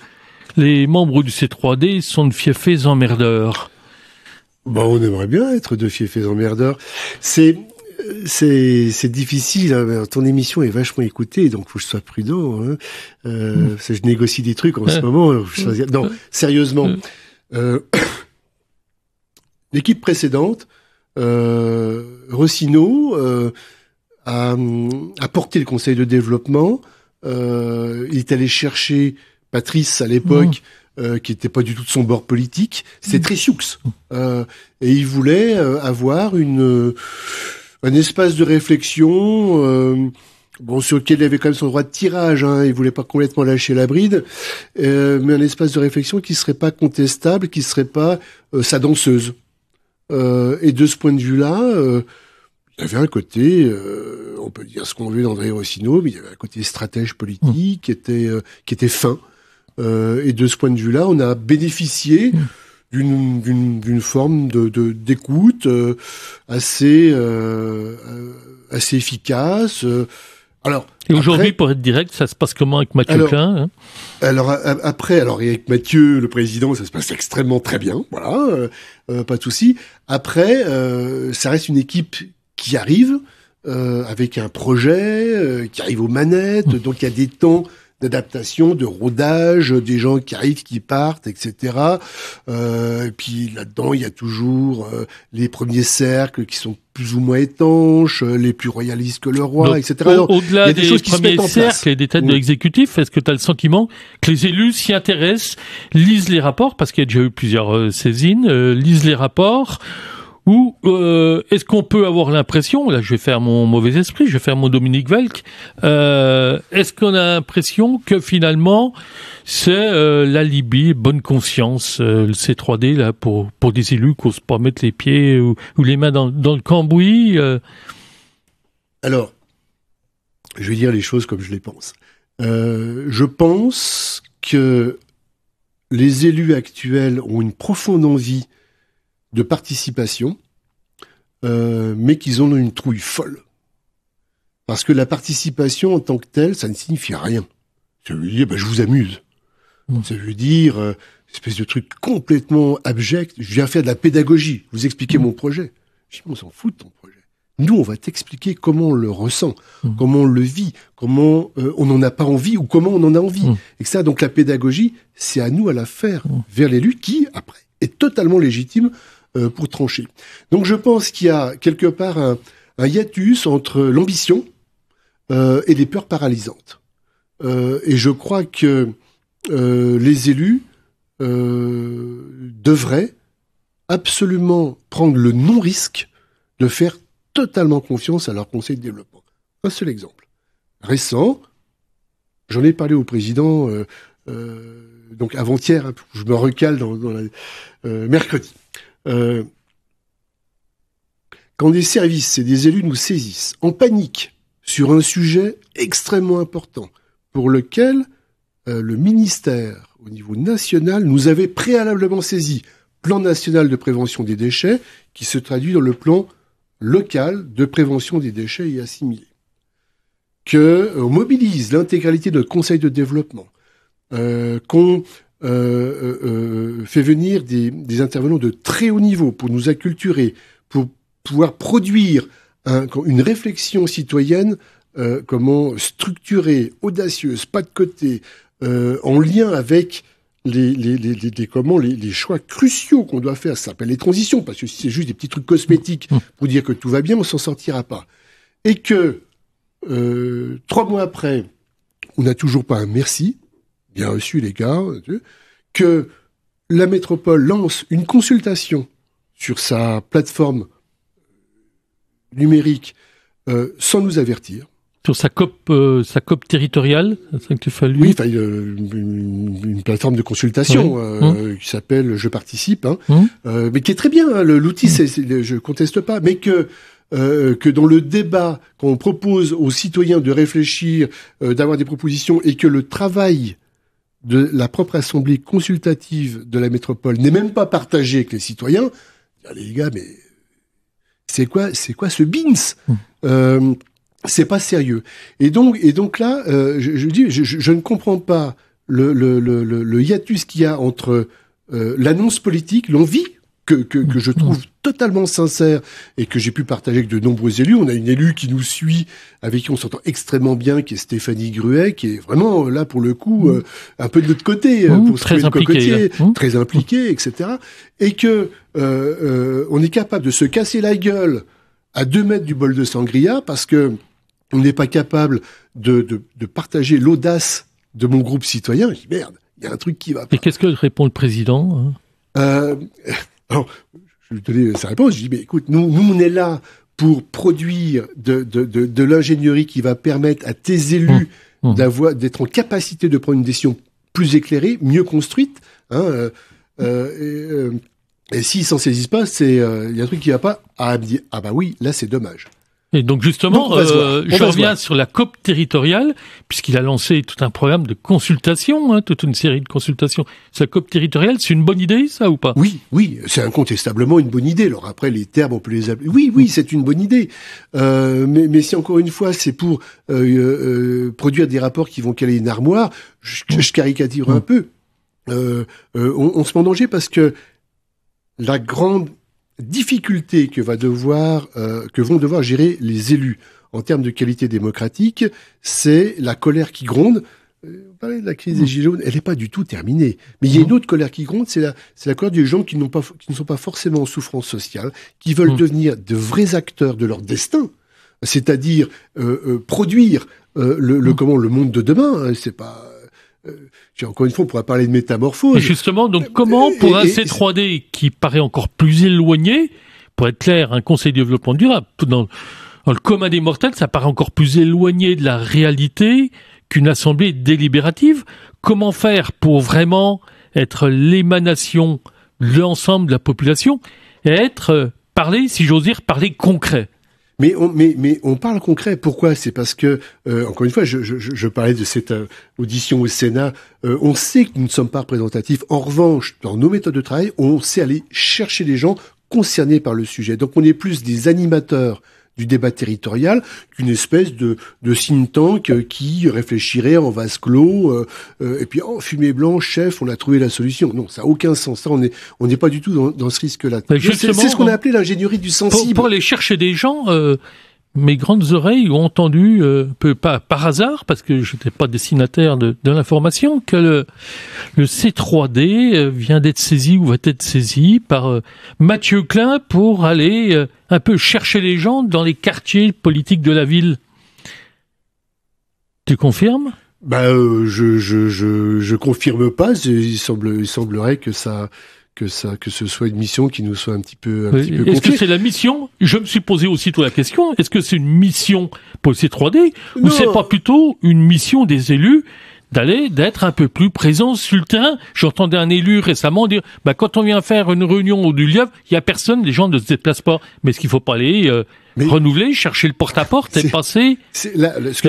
les membres du C3D sont de fiefés emmerdeurs bah, on aimerait bien être de fiefés emmerdeurs. C'est, c'est, c'est difficile. Hein, ton émission est vachement écoutée, donc faut que je sois prudent. Hein. Euh, je négocie des trucs en ce moment. Non, sérieusement. Euh, l'équipe précédente, euh, Rossino, a, le conseil de développement. Euh, il est allé chercher Patrice à l'époque. Mmh. Euh, qui n'était pas du tout de son bord politique, c'est mmh. très euh, et il voulait avoir un espace de réflexion. Bon, sur lequel il avait quand même son droit de tirage, hein, il voulait pas complètement lâcher la bride, mais un espace de réflexion qui serait pas contestable, qui serait pas sa danseuse. et de ce point de vue-là, il y avait un côté, euh, on peut dire ce qu'on veut d'André Rossino, mais il y avait un côté stratège politique qui était euh, qui était fin. Euh, et de ce point de vue-là, on a bénéficié d'une d'une forme de d'écoute assez assez efficace. Alors. Et aujourd'hui, pour être direct, ça se passe comment avec Mathieu alors, hein Alors après, alors avec Mathieu, le président, ça se passe extrêmement très bien, voilà, pas de souci. Après, euh, ça reste une équipe qui arrive euh, avec un projet, euh, qui arrive aux manettes. Mmh. Donc il y a des temps d'adaptation, de rodage, des gens qui arrivent, qui partent, etc. Euh, et puis là-dedans, il y a toujours euh, les premiers cercles qui sont plus ou moins étanches, euh, les plus royalistes que le roi, etc. Au-delà des, choses qui premiers cercles et des têtes de l'exécutif, est-ce que tu as le sentiment que les élus s'y intéressent, lisent les rapports, parce qu'il y a déjà eu plusieurs saisines, lisent les rapports ou euh, est-ce qu'on peut avoir l'impression, là je vais faire mon mauvais esprit, je vais faire mon Dominique Velk, euh, est-ce qu'on a l'impression que finalement c'est euh, la l'alibi, bonne conscience, le C3D là pour, pour des élus qu'on se pas mettre les pieds ou, les mains dans le cambouis Alors, je vais dire les choses comme je les pense. je pense que les élus actuels ont une profonde envie de participation, euh, mais qu'ils ont une trouille folle. Parce que la participation en tant que telle, ça ne signifie rien. Ça veut dire, ben, je vous amuse. Mmh. Ça veut dire, euh, espèce de truc complètement abject. Je viens faire de la pédagogie, vous expliquer mmh. mon projet. Je dis, on s'en fout de ton projet. Nous, on va t'expliquer comment on le ressent, mmh. comment on le vit, comment euh, on n'en a pas envie ou comment on en a envie. Et que ça, donc la pédagogie, c'est à nous à la faire vers l'élu qui, après, est totalement légitime euh, pour trancher. Donc je pense qu'il y a quelque part un, hiatus entre l'ambition euh, et des peurs paralysantes. Euh, et je crois que les élus devraient absolument prendre le non-risque de faire totalement confiance à leur conseil de développement. Un seul exemple. Récent, j'en ai parlé au président, donc avant-hier, hein, je me recale dans, dans mercredi. Euh, quand des services et des élus nous saisissent en panique sur un sujet extrêmement important pour lequel euh, le ministère au niveau national nous avait préalablement saisi, plan national de prévention des déchets qui se traduit dans le plan local de prévention des déchets et assimilés. Qu'on euh, mobilise l'intégralité de notre conseil de développement, qu'on euh, euh, euh, fait venir des, intervenants de très haut niveau pour nous acculturer, pour pouvoir produire une réflexion citoyenne, comment structurée, audacieuse, pas de côté, en lien avec les, les, les, comment, les, choix cruciaux qu'on doit faire. Ça s'appelle les transitions, parce que si c'est juste des petits trucs cosmétiques mmh. pour dire que tout va bien, on s'en sortira pas. Et que, trois mois après, on n'a toujours pas un merci, bien reçu les gars, euh, que la métropole lance une consultation sur sa plateforme numérique euh, sans nous avertir. Sur sa COP, euh, sa COP territoriale, ça que fallu. Oui, une, plateforme de consultation hein qui s'appelle Je participe, hein. Hein mais qui est très bien. l'outil, je je conteste pas, mais que dans le débat qu'on propose aux citoyens de réfléchir, d'avoir des propositions et que le travail de la propre assemblée consultative de la métropole n'est même pas partagée avec les citoyens, les gars, mais c'est quoi, c'est quoi ce bins hmm. euh, C'est pas sérieux. Et donc, et donc là, euh, je, dis, je, ne comprends pas le, le, le, le hiatus qu'il y a entre euh, l'annonce politique, l'envie que, que, que, je hmm. trouve totalement sincère et que j'ai pu partager avec de nombreux élus. On a une élue qui nous suit, avec qui on s'entend extrêmement bien, qui est Stéphanie Gruet, qui est vraiment euh, là pour le coup mmh. euh, un peu de l'autre côté euh, mmh, pour mmh. très impliquée, très impliquée, etc. Et que on est capable de se casser la gueule à deux mètres du bol de sangria parce que on n'est pas capable de, de, partager l'audace de mon groupe citoyen. Je dis, merde, il y a un truc qui va pas. Et qu'est-ce que répond le président hein alors, je lui donnais sa réponse. Je lui dis, mais écoute, nous, nous, on est là pour produire de, de, de, l'ingénierie qui va permettre à tes élus mmh. Mmh. d'avoir, d'être en capacité de prendre une décision plus éclairée, mieux construite. Hein, euh, euh, euh, et, s'ils et s'en saisissent pas, c'est il y a un truc qui va pas. à ah, me ah bah oui, là c'est dommage. Et donc justement, euh, je reviens sur la COP territoriale, puisqu'il a lancé tout un programme de consultation, hein, toute une série de consultations. La COP territoriale, c'est une bonne idée, ça, ou pas Oui, oui, c'est incontestablement une bonne idée. Alors après, les termes, on peut les appeler. Oui, oui, c'est une bonne idée. Euh, mais, mais, si encore une fois, c'est pour euh, euh, produire des rapports qui vont caler une armoire, je, je caricature un mm. peu. Euh, on, on se met en danger parce que la grande difficulté que, va devoir, euh, que vont devoir gérer les élus en termes de qualité démocratique, c'est la colère qui gronde. Euh, vous parlez de la crise des Gilets jaunes, elle n'est pas du tout terminée. Mais il y a une autre colère qui gronde, c'est la, la, colère des gens qui, pas, qui ne sont pas forcément en souffrance sociale, qui veulent mm. devenir de vrais acteurs de leur destin, c'est-à-dire euh, produire le, mm. comment, le monde de demain. Hein, c'est pas euh, encore une fois, on pourra parler de métamorphose. Et justement, donc euh, comment pour un C3D qui paraît encore plus éloigné, pour être clair, un conseil de développement durable, dans, dans le commun des mortels, ça paraît encore plus éloigné de la réalité qu'une assemblée délibérative. Comment faire pour vraiment être l'émanation de l'ensemble de la population et être, euh, parler, si j'ose dire, parler concret mais on, parle concret. Pourquoi C'est parce que, euh, encore une fois, je, parlais de cette euh, audition au Sénat. Euh, on sait que nous ne sommes pas représentatifs. En revanche, dans nos méthodes de travail, on sait aller chercher les gens concernés par le sujet. Donc on est plus des animateurs du débat territorial qu'une espèce de, de think tank euh, qui réfléchirait en vase clos euh, euh, et puis en oh, fumée blanche, chef, on a trouvé la solution. Non, ça n'a aucun sens. Ça, on n'est on n'est pas du tout dans, ce risque-là. C'est ce qu'on a appelé l'ingénierie du sensible. Pour, aller chercher des gens, mes grandes oreilles ont entendu, euh, peu, pas, par hasard, parce que je n'étais pas destinataire de, de l'information, que le, le, C3D euh, vient d'être saisi ou va être saisi par euh, Mathieu Klein pour aller euh, un peu chercher les gens dans les quartiers politiques de la ville. Tu confirmes bah, je, je, je, je, confirme pas. Il, semble, il semblerait que ça, que ça, que ce soit une mission qui nous soit un petit peu, Est-ce que c'est la mission Je me suis posé aussi toute la question. Est-ce que c'est une mission pour ces 3D ou c'est pas plutôt une mission des élus d'aller d'être un peu plus présent sur le terrain. J'entendais un élu récemment dire bah quand on vient faire une réunion au du il y a personne, les gens ne se déplacent pas. Mais est-ce qu'il faut pas aller euh, renouveler, chercher le porte-à-porte et passer. ce, que, tu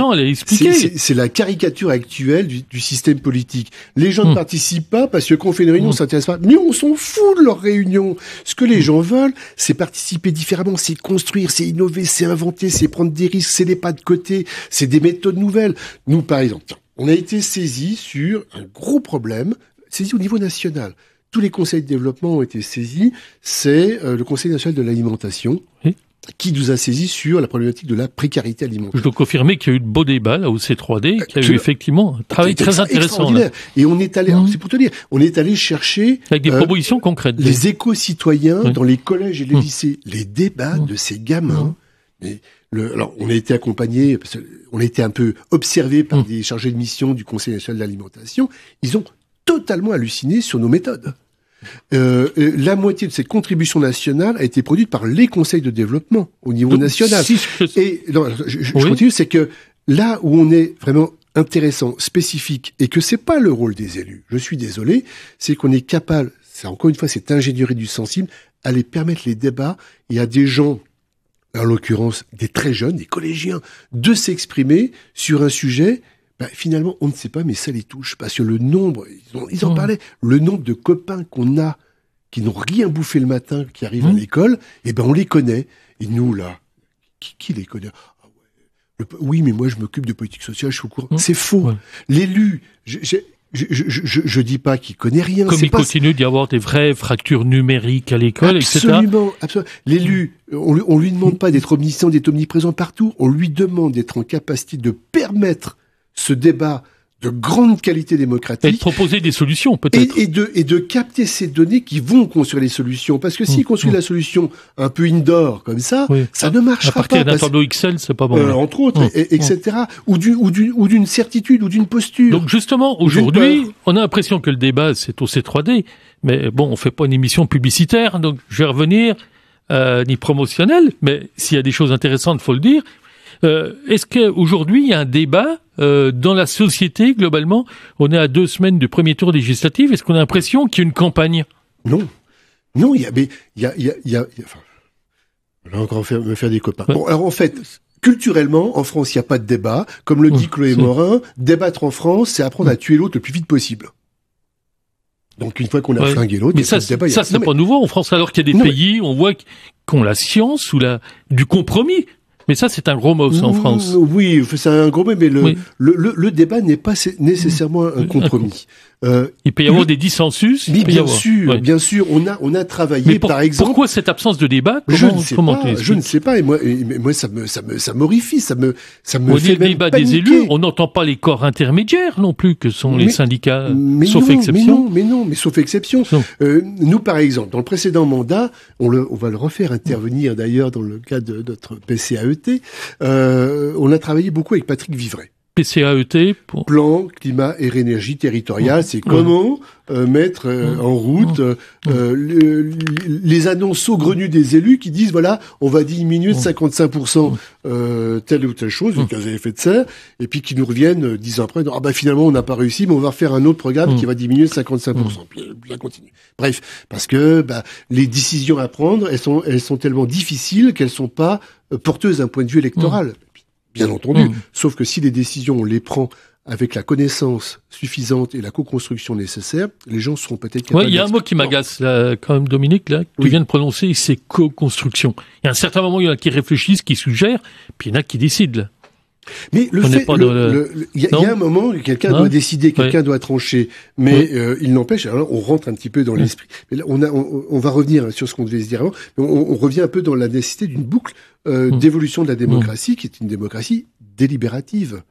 euh, dis c'est la caricature actuelle du, système politique. Les gens ne hmm. participent pas parce que quand on fait une réunion, hmm. on s'intéresse pas. Mais on s'en fout de leur réunion. Ce que les hmm. gens veulent, c'est participer différemment, c'est construire, c'est innover, c'est inventer, c'est prendre des risques, c'est des pas de côté, c'est des méthodes nouvelles. Nous, par exemple, on a été saisi sur un gros problème, saisi au niveau national tous les conseils de développement ont été saisis. C'est euh, le Conseil national de l'alimentation. qui nous a saisi sur la problématique de la précarité alimentaire. Je peux confirmer qu'il y a eu de beaux débats là au C3D, euh, qu'il y a eu effectivement un travail très intéressant. Et on est allé, mhm. c'est pour te dire, on est allé chercher avec des euh, propositions concrètes, les éco-citoyens dans les collèges et les mhm. lycées, les débats mhm. de ces gamins. Mais alors, on a été accompagné, on a été un peu observé par des chargés de mission du Conseil national de l'alimentation. Ils ont totalement halluciné sur nos méthodes. Euh, euh, la moitié de cette contribution nationale a été produite par les conseils de développement au niveau national. Et je, continue, c'est que là où on est vraiment intéressant, spécifique, et que c'est pas le rôle des élus, je suis désolé, c'est qu'on est capable, c'est encore une fois cette ingénierie du sensible, à les permettre les débats et à des gens en l'occurrence des très jeunes, des collégiens, de s'exprimer sur un sujet bah, finalement, on ne sait pas, mais ça les touche. Parce que le nombre, ils, ils en parlaient, le nombre de copains qu'on a qui n'ont rien bouffé le matin, qui arrivent à mmh. l'école, eh ben on les connaît. Et nous, là, qui, les connaît ah Oui, mais moi, je m'occupe de politique sociale, je suis au courant. Mmh. C'est faux. L'élu, je, je, je, je, dis pas qu'il connaît rien. Comme il continue d'y avoir des vraies fractures numériques à l'école, etc. Absolument, absolument. L'élu, on, on lui demande mmh. pas d'être omniscient, d'être omniprésent partout. On lui demande d'être en capacité de permettre ce débat de grande qualité démocratique. Et de proposer des solutions, peut-être. Et, de, et de capter ces données qui vont construire les solutions. Parce que s'ils mmh, construisent mmh. la solution un peu indoor, comme ça, ça ne marchera pas. À partir d'un tableau Excel, c'est pas bon. Euh, entre autres, et, etc. Ou d'une ou d'une ou certitude, ou d'une posture. Donc justement, aujourd'hui, on a l'impression que le débat, c'est au C3D. Mais bon, on fait pas une émission publicitaire, donc je vais revenir... Euh, ni promotionnelle. mais s'il y a des choses intéressantes, faut le dire. Euh, est-ce qu'aujourd'hui, il y a un débat euh, dans la société, globalement On est à deux semaines du premier tour législatif. Est-ce qu'on a l'impression qu'il y a une campagne Non. Non, il y a... Mais y a, y a, y a, encore, me faire des copains. Bon, alors en fait, culturellement, en France, il n'y a pas de débat. Comme le dit Chloé Morin, débattre en France, c'est apprendre à tuer l'autre le plus vite possible. Donc une fois qu'on a flingué l'autre, mais ça, c'est pas, pas nouveau en France. Alors qu'il y a des pays, on voit qu'on la science ou la du compromis. Mais ça, c'est un gros mot en mmh, France. Oui, c'est un gros mot, mais le, le, débat n'est pas nécessairement un compromis. Euh, il peut y avoir des dissensus. Mais bien sûr, bien sûr. On a, on a travaillé, par exemple. Pourquoi cette absence de débat Je ne sais pas. Je ne sais pas. Et moi, moi, ça me, ça me, ça m'horrifie. Ça me, ça me. On fait dit le débat des élus. On n'entend pas les corps intermédiaires non plus que sont les syndicats, mais sauf exception. Mais non, mais non, mais sauf exception. Euh, nous, par exemple, dans le précédent mandat, on le, on va le refaire intervenir d'ailleurs dans le cadre de notre PCAET. Euh, on a travaillé beaucoup avec Patrick Vivray. PCAET pour... Plan, climat, et énergie territoriale, c'est comment euh, mettre euh, en route euh, les annonces saugrenues des élus qui disent, voilà, on va diminuer de 55% telle ou telle chose, le gaz à effet de serre, et puis qui nous reviennent dix ans après, ah ben finalement on n'a pas réussi, mais on va faire un autre programme qui va diminuer de 55%. Puis continue. Bref, parce que bah, les décisions à prendre, elles sont, elles sont tellement difficiles qu'elles ne sont pas porteuses d'un point de vue électoral bien mm. entendu. Mm. Sauf que si les décisions, on les prend avec la connaissance suffisante et la co-construction nécessaire, les gens seront peut-être Oui, il y a un mot qui m'agace quand même, Dominique, là, que tu viens de prononcer, c'est co-construction. Il y a un certain moment, il y en a qui réfléchissent, qui suggèrent, puis il y en a qui décident. Mais le fait, il y, a un moment où quelqu'un doit hein décider, quelqu'un doit trancher. Mais euh, il n'empêche, alors on rentre un petit peu dans l'esprit. on, a, on, va revenir sur ce qu'on devait se dire avant. on, revient un peu dans la nécessité d'une boucle euh, mmh. d'évolution de la mmh. démocratie, qui est une démocratie délibérative.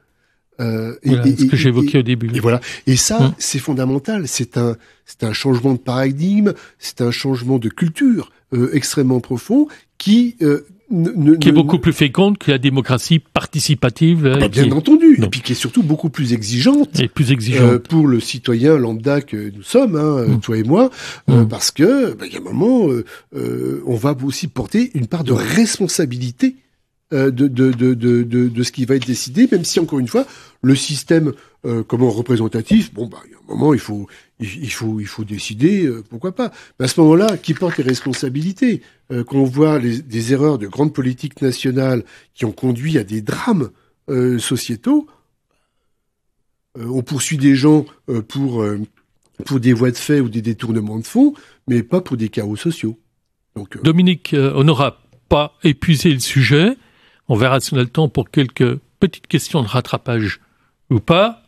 Euh, et, ce que j'évoquais au début. Et voilà. Et ça, mmh. c'est fondamental. C'est un, c'est un changement de paradigme, c'est un changement de culture euh, extrêmement profond qui euh, qui est beaucoup plus féconde que la démocratie participative. Euh, bah, bien entendu, et puis qui est surtout beaucoup plus exigeante, plus euh, exigeante. pour le citoyen lambda que nous sommes, hein, mm. toi et moi, euh, mm. parce que bah, y a un moment, on va aussi porter une part de responsabilité de, de, ce qui va être décidé, même si encore une fois, le système comment représentatif, bon bah un moment, il faut, il faut, il faut décider, euh, pourquoi pas. à ce moment-là, qui porte les responsabilités euh, Quand on voit les, des erreurs de grandes politiques nationales qui ont conduit à des drames euh, sociétaux, euh, on poursuit des gens pour, pour des voies de fait ou des détournements de fonds, mais pas pour des chaos sociaux. Donc, Dominique, on n'aura pas épuisé le sujet. On verra si on a le temps pour quelques petites questions de rattrapage ou pas.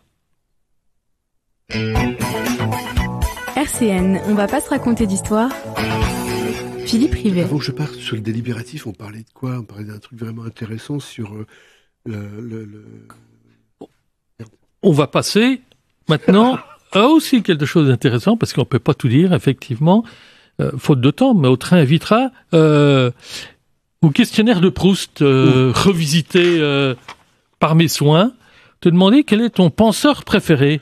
RCN, on va pas se raconter d'histoire. Philippe Rivet. Avant que je parte sur le délibératif, on parlait de quoi On parlait d'un truc vraiment intéressant sur euh, le, le, On va passer maintenant à aussi quelque chose d'intéressant, parce qu'on ne peut pas tout dire, effectivement, euh, faute de temps, mais au train invitera euh, au questionnaire de Proust, euh, revisité par mes soins, te demander quel est ton penseur préféré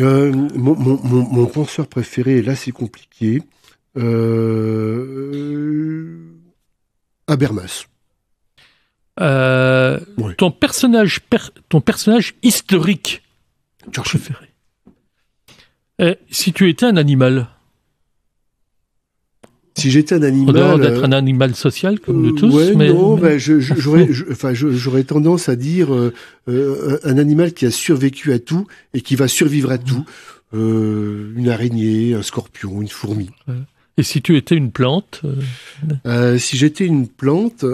euh, mon, penseur préféré, là c'est compliqué, euh, Habermas. Euh, ton, personnage ton personnage historique George préféré. si tu étais un animal si j'étais un animal. En d'être euh, un animal social comme nous euh, tous. mais, non, mais... Ben, j'aurais, enfin, j'aurais tendance à dire euh, euh, un animal qui a survécu à tout et qui va survivre à tout. Mm. Euh, une araignée, un scorpion, une fourmi. Et si tu étais une plante euh... Si j'étais une plante,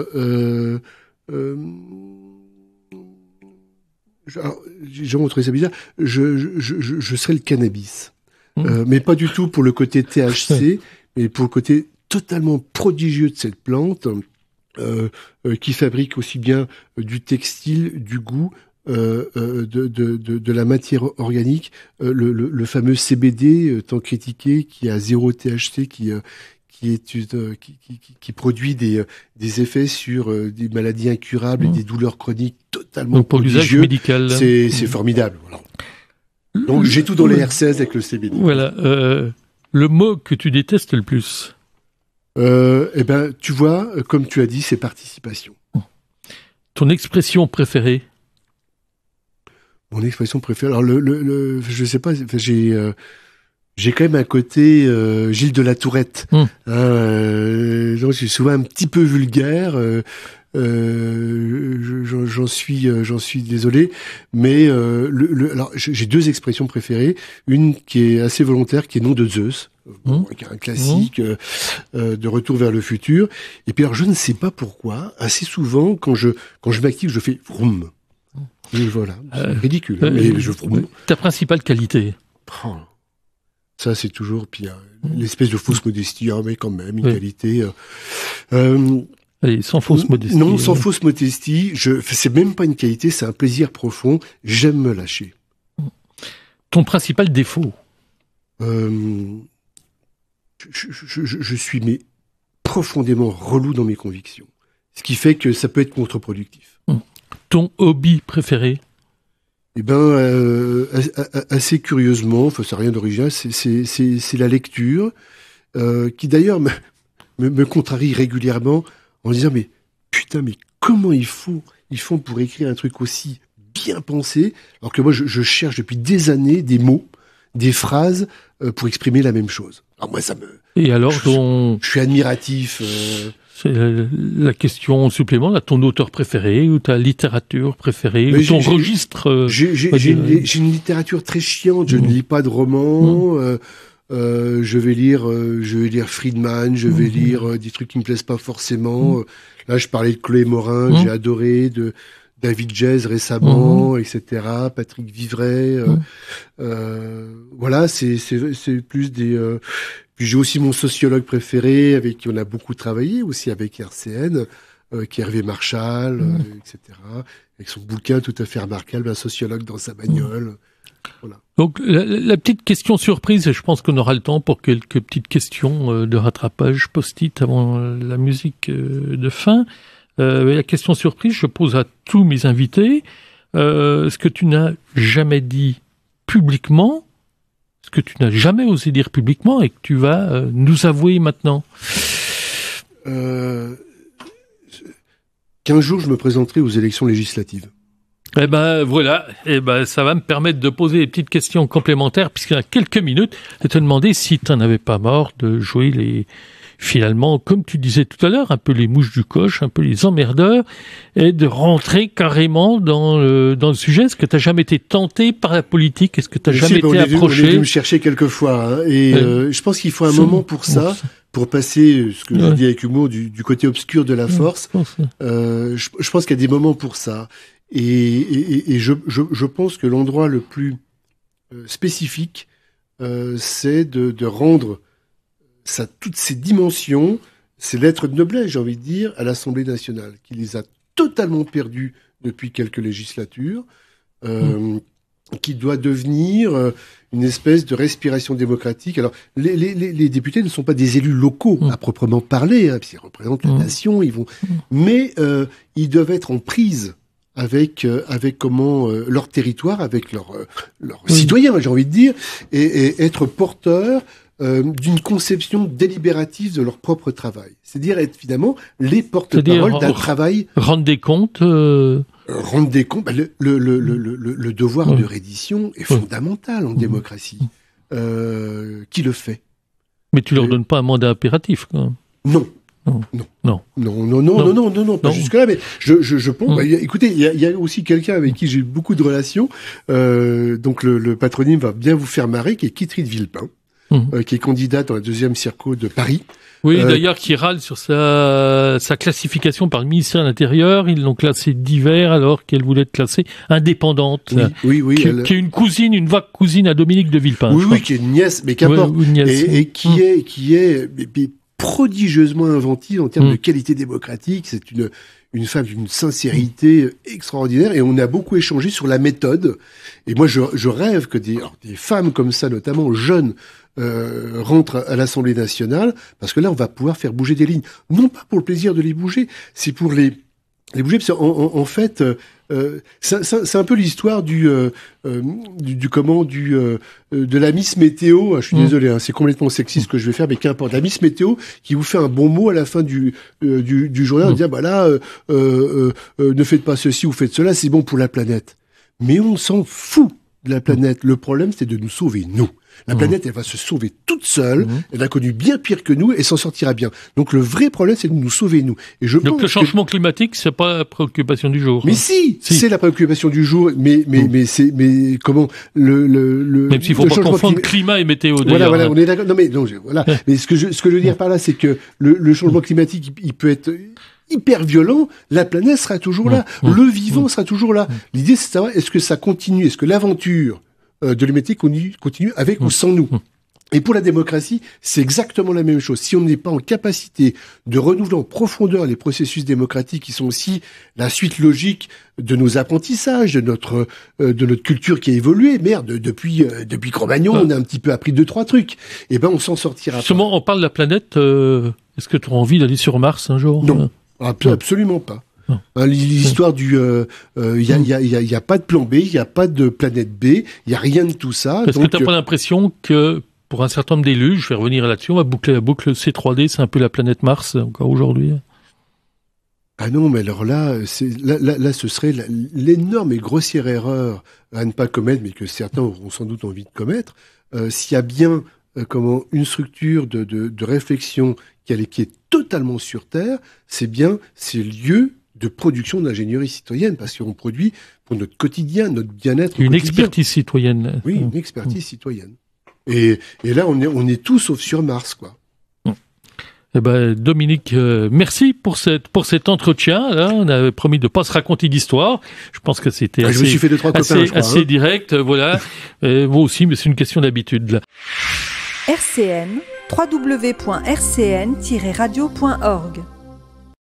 j'ai trouvé ça bizarre. Je, je, je, je serais le cannabis, mm. mais pas du tout pour le côté THC. mais pour le côté totalement prodigieux de cette plante, euh, euh qui fabrique aussi bien euh, du textile, du goût, euh, euh, de, de, de, de, la matière organique, le, le, le, fameux CBD tant critiqué, qui a zéro THC, qui, qui, est qui, qui, qui, produit des, des effets sur des maladies incurables et mmh. des douleurs chroniques totalement Donc pour l'usage médical, c'est formidable. Donc j'ai tout dans les R16 avec le CBD. Voilà. le mot que tu détestes le plus euh, eh ben, tu vois, comme tu as dit, c'est participation. Ton expression préférée Mon expression préférée. Alors, le, le, je sais pas, j'ai. Euh, j'ai quand même un côté euh, Gilles de la Tourette. Hum. Hein, donc, je suis souvent un petit peu vulgaire. Euh, j'en suis, euh, j'en suis désolé, mais euh, le, alors j'ai deux expressions préférées. Une qui est assez volontaire, qui est nom de Zeus. Mmh. Bon, est un classique mmh. de retour vers le futur. Et puis alors je ne sais pas pourquoi, assez souvent quand je quand je m'active, je fais vroom. Mmh. voilà, c'est ridicule. Hein, mais je vroom. Ta principale qualité. Oh. Ça, c'est toujours puis l'espèce de fausse modestie. Ah, mais quand même, une qualité. Euh, sans fausse modestie. Non, sans hein. fausse modestie. Je, c'est même pas une qualité, c'est un plaisir profond. J'aime me lâcher. Ton principal défaut euh, je, suis mais profondément relou dans mes convictions. Ce qui fait que ça peut être contre-productif. Hum. Ton hobby préféré Eh bien, euh, assez curieusement, ça n'a rien d'original, c'est la lecture, euh, qui d'ailleurs me, contrarie régulièrement en disant mais putain mais comment ils font ils font pour écrire un truc aussi bien pensé alors que moi je, cherche depuis des années des mots des phrases euh, pour exprimer la même chose alors moi ça me et alors je, je suis admiratif euh. la, question supplémentaire à ton auteur préféré ou ta littérature préférée ou ton registre j'ai une, littérature très chiante je ne lis pas de romans euh, je vais lire, euh, je vais lire Friedman, je vais mhm. lire euh, des trucs qui me plaisent pas forcément. Mhm. Là, je parlais de Chloé Morin, mhm. j'ai adoré, de David Jazz récemment, etc. Patrick Vivray, voilà, c'est plus des. Puis j'ai aussi mon sociologue préféré avec qui on a beaucoup travaillé aussi avec RCN. qui est Hervé Marshall, etc., avec son bouquin tout à fait remarquable, un sociologue dans sa bagnole. Donc la, petite question surprise, et je pense qu'on aura le temps pour quelques petites questions euh, de rattrapage post-it avant euh, la musique euh, de fin. la question surprise, je pose à tous mes invités. ce que tu n'as jamais dit publiquement, ce que tu n'as jamais osé dire publiquement et que tu vas nous avouer maintenant Qu'un jour je me présenterai aux élections législatives. Eh ben voilà, eh ben ça va me permettre de poser des petites questions complémentaires puisqu'il y a quelques minutes, de te demander si tu n'en avais pas mort de jouer les finalement, comme tu disais tout à l'heure, un peu les mouches du coche, un peu les emmerdeurs, et de rentrer carrément dans le, dans le sujet. Est-ce que tu n'as jamais été tenté par la politique Est-ce que tu n'as jamais ben, été approché je me chercher quelquefois. Hein, et euh, euh, je pense qu'il faut un moment pour ça. pour passer, euh, ce que j'ai dit avec humour, du, côté obscur de la force. je pense qu'il y a des moments pour ça. Et, je, pense que l'endroit le plus euh, spécifique, euh, c'est de, rendre toutes ces dimensions, ces lettres de noblesse, j'ai envie de dire, à l'Assemblée nationale, qui les a totalement perdues depuis quelques législatures, euh, hmm. qui doit devenir une espèce de respiration démocratique. Alors, les, députés ne sont pas des élus locaux hmm. à proprement parler, hein, représentent une la hmm. nation, ils vont, mais ils doivent être en prise avec euh, avec comment euh, leur territoire, avec euh, leurs leur citoyens, j'ai envie de dire, et, être porteur d'une conception délibérative de leur propre travail. C'est-à-dire être finalement les porte-parole d'un travail. Rendre des comptes. Rendre des comptes. Bah, le, devoir de reddition est fondamental en démocratie. qui le fait Mais tu leur donnes pas un mandat impératif, Quoi. Non, non. Non. Non, non, non, non, non, non, pas jusque-là, mais je, je, je pense. Bah, écoutez, il y a, aussi quelqu'un avec qui j'ai beaucoup de relations, euh, donc le, patronyme va bien vous faire marrer, qui est de Villepin, mhm. euh, qui est candidate dans la deuxième circo de Paris. Oui, euh, d'ailleurs, qui râle sur sa, sa classification par le ministère de l'Intérieur. Ils l'ont classée divers alors qu'elle voulait être classée indépendante. Oui, oui. oui qui, est une cousine, une vague cousine à Dominique de Villepin. Oui, oui, qui est une nièce, mais qu'importe. et, qui est, qui est, prodigieusement inventive en termes hmm. de qualité démocratique. C'est une, une femme d'une sincérité extraordinaire et on a beaucoup échangé sur la méthode. Et moi, je, rêve que des, des femmes comme ça, notamment jeunes, euh, rentrent à l'Assemblée nationale parce que là, on va pouvoir faire bouger des lignes. Non pas pour le plaisir de les bouger, c'est pour les, les bouger parce qu'en en, en fait, euh, euh, c'est un peu l'histoire du, euh, euh, du, comment du de la Miss Météo. Ah, je suis mm. désolé, hein, c'est complètement sexiste mm. ce que je vais faire, mais qu'importe. La Miss Météo qui vous fait un bon mot à la fin du du, du journal, mm. en bah ne faites pas ceci ou faites cela, c'est bon pour la planète. Mais on s'en fout de la planète. Le problème, c'est de nous sauver, nous. La mmh. planète, elle va se sauver toute seule. Mmh. Elle a connu bien pire que nous et s'en sortira bien. Donc le vrai problème, c'est de nous sauver nous. Et je Donc le changement climatique, c'est pas la préoccupation du jour. Mais si, c'est la préoccupation du jour. Mais mais mmh. mais c'est mais comment le le, le même s'il faut pas confondre climat... et météo. Voilà on est d'accord. Non mais voilà. mais ce que je ce que je veux dire par là, c'est que le, changement climatique, il peut être hyper violent, la planète sera toujours là, le vivant sera toujours là. L'idée, c'est de est-ce que ça continue, est-ce que l'aventure euh, de l'humanité continue avec ou mmh. sans nous. Mmh. Et pour la démocratie, c'est exactement la même chose. Si on n'est pas en capacité de renouveler en profondeur les processus démocratiques qui sont aussi la suite logique de nos apprentissages, de notre euh, de notre culture qui a évolué, merde, depuis euh, depuis cro mmh. on a un petit peu appris deux trois trucs. Et eh ben on s'en sortira. Justement, on parle de la planète. Est-ce que tu as envie d'aller sur Mars un jour Non, absolument pas. Hein, l'histoire du, il euh, n'y euh, hmm. a, y a, pas de plan B, il n'y a pas de planète B, il n'y a rien de tout ça. Est-ce que tu n'as euh, pas l'impression que pour un certain nombre d'élus, je vais revenir là-dessus, on va boucler la boucle C3D, c'est un peu la planète Mars encore aujourd'hui. Ah non, mais alors là, là, là, ce serait l'énorme et grossière erreur à ne pas commettre, mais que certains auront sans doute envie de commettre. S'il y a bien une structure de, réflexion qui, est, qui est totalement sur Terre, c'est bien ces lieux de production d'ingénierie citoyenne, parce qu'on produit pour notre quotidien, notre bien-être. Une expertise citoyenne. Oui, une mmh. expertise citoyenne. Et, là, on est, on est tout sauf sur Mars, quoi. Eh ben, Dominique, euh, merci pour, cette, pour cet entretien. Hein. on avait promis de ne pas se raconter d'histoire. Je pense que c'était assez, direct. Voilà. vous aussi, mais c'est une question d'habitude. RCN, www.rcn-radio.org